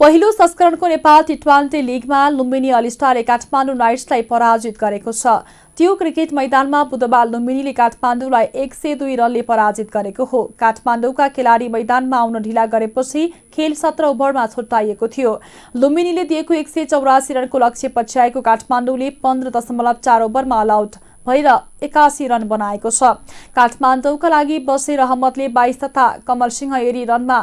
पहिलो संस्करणको Nepal T twenty लिगमा लुम्बिनी अलिस्टारले काठमाडौँ नाइट्सलाई पराजित गरेको छ त्यो क्रिकेट मैदानमा बुधबार लुम्बिनीले काठमाडौँलाई एक सय दुई रनले पराजित गरेको हो काठमाडौँका खेलाडी मैदानमा आउन ढिला गरेपछि खेल सत्र ओभरमा छुट्टाइएको थियो लुम्बिनीले दिएको एक सय चौरासी रनको लक्ष्य पछ्याएको काठमाडौँले पन्ध्र दशमलव चार ओभरमा अलआउट भएर एकासी रन बनाएको छ काठमाडौँका लागि बसेर अहमदले बाइस तथा कमल सिंह एरी रनमा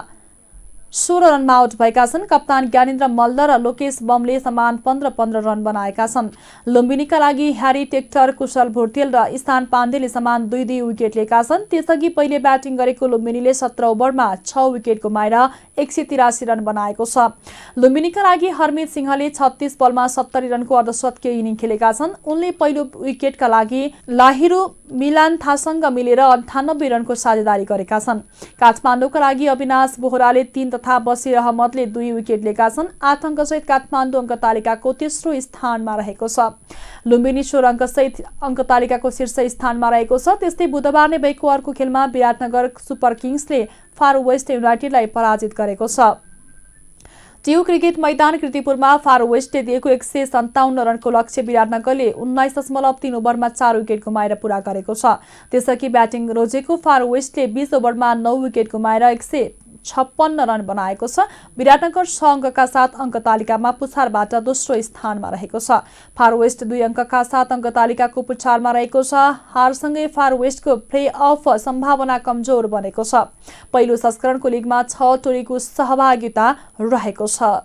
सोह्र रनमा आउट भएका छन् कप्तान ज्ञानेन्द्र मल्ल र लोकेश बमले समान पन्ध्र पन्ध्र रन बनाएका छन् लुम्बिनीका लागि ह्यारी टेक्टर कुशल भोटेल र स्थान पाण्डेले समान दुई दुई विकेट लिएका छन् त्यसअघि पहिले ब्याटिङ गरेको लुम्बिनीले सत्र ओभरमा छ विकेट गुमाएर एक सय तिरासी रन बनाएको छ लुम्बिनीका लागि हरमित सिंहले छत्तिस बलमा सत्तरी रनको अर्धशतकीय इनिङ खेलेका छन् उनले पहिलो विकेटका लागि लाहिरो मिलान थासँग मिलेर अन्ठानब्बे रनको साझेदारी गरेका छन् काठमाडौँका लागि अविनाश बोहराले तीन तथा बसिर अहमदले दुई विकेट लिएका छन् आठ सहित काठमाडौँ अङ्क तालिकाको तेस्रो स्थानमा रहेको छ लुम्बिनी सोह्र अङ्कसहित अङ्क तालिकाको शीर्ष स्थानमा रहेको छ त्यस्तै बुधबार नै भएको अर्को खेलमा विराटनगर सुपर किङ्सले फार वेस्ट युनाइटेडलाई पराजित गरेको छ टियु क्रिकेट मैदान कृतिपुरमा फार वेस्टले दिएको एक सय सन्ताउन्न रनको लक्ष्य विराटनगरले उन्नाइस दशमलव तिन ओभरमा चार विकेट गुमाएर पूरा गरेको छ त्यसअघि ब्याटिङ रोजेको फार वेस्टले बिस ओभरमा नौ विकेट गुमाएर एक सय छप्पन्न रन बनाएको छ विराटनगर छ अङ्कका साथ अङ्क तालिकामा पुछारबाट दोस्रो स्थानमा रहेको छ फार वेस्ट दुई अङ्कका साथ अङ्क तालिकाको पुछारमा रहेको छ हारसँगै फार वेस्टको प्ले अफ सम्भावना कमजोर बनेको छ पहिलो संस्करणको लिगमा छ टोलीको सहभागिता रहेको छ